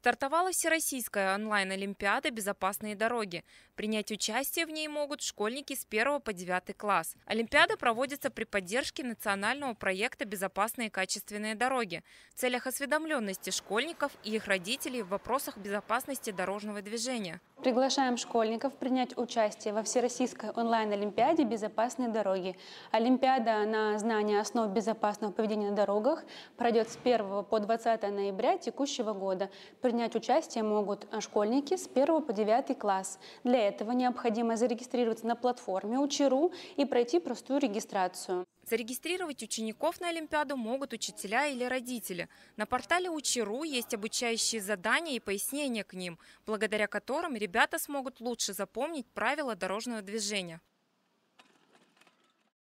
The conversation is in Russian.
Стартовала Всероссийская онлайн-олимпиада «Безопасные дороги». Принять участие в ней могут школьники с 1 по 9 класс. Олимпиада проводится при поддержке национального проекта «Безопасные качественные дороги» в целях осведомленности школьников и их родителей в вопросах безопасности дорожного движения. Приглашаем школьников принять участие во Всероссийской онлайн-олимпиаде «Безопасные дороги». Олимпиада на знание основ безопасного поведения на дорогах пройдет с 1 по 20 ноября текущего года принять участие могут школьники с 1 по 9 класс. Для этого необходимо зарегистрироваться на платформе УЧИРУ и пройти простую регистрацию. Зарегистрировать учеников на Олимпиаду могут учителя или родители. На портале УЧИРУ есть обучающие задания и пояснения к ним, благодаря которым ребята смогут лучше запомнить правила дорожного движения.